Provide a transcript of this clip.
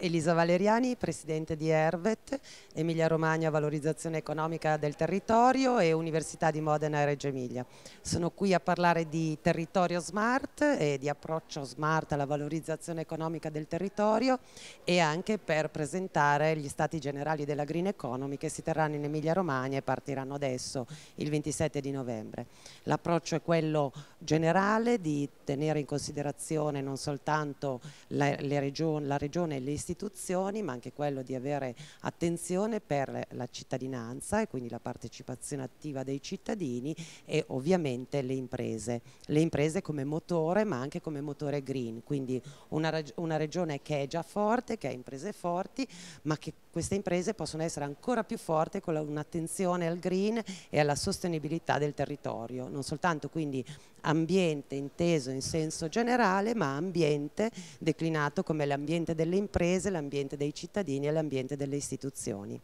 Elisa Valeriani, presidente di Ervet, Emilia Romagna Valorizzazione Economica del Territorio e Università di Modena e Reggio Emilia. Sono qui a parlare di territorio smart e di approccio smart alla valorizzazione economica del territorio e anche per presentare gli stati generali della Green Economy che si terranno in Emilia Romagna e partiranno adesso il 27 di novembre. L'approccio è quello generale di tenere in considerazione non soltanto la, regione, la regione e le istituzioni istituzioni, ma anche quello di avere attenzione per la cittadinanza e quindi la partecipazione attiva dei cittadini e ovviamente le imprese. Le imprese come motore, ma anche come motore green, quindi una, una regione che è già forte, che ha imprese forti, ma che queste imprese possono essere ancora più forti con un'attenzione al green e alla sostenibilità del territorio, non soltanto quindi ambiente inteso in senso generale, ma ambiente declinato come l'ambiente delle imprese, l'ambiente dei cittadini e l'ambiente delle istituzioni.